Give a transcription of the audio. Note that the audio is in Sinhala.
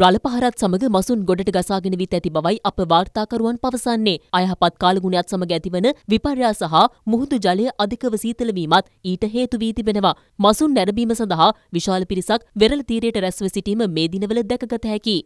රළ පහරත් සමග මසුන් ගොඩට ගසාගෙන විත් ඇති බවයි අප වාර්තාකරුවන් පවසන්නේ. අයහපත් කාලගුණයත් සමග ඇතිවන විපර්යාස සහ මුහුදු ජලය අධිකව සීතලවීමත් ඊට හේතු වී තිබෙනවා. මසුන් නැරඹීම සඳහා විශාල පිරිසක් වෙරළ තීරයට රැස්ව සිටීම මේ දිනවල දැකගත හැකි.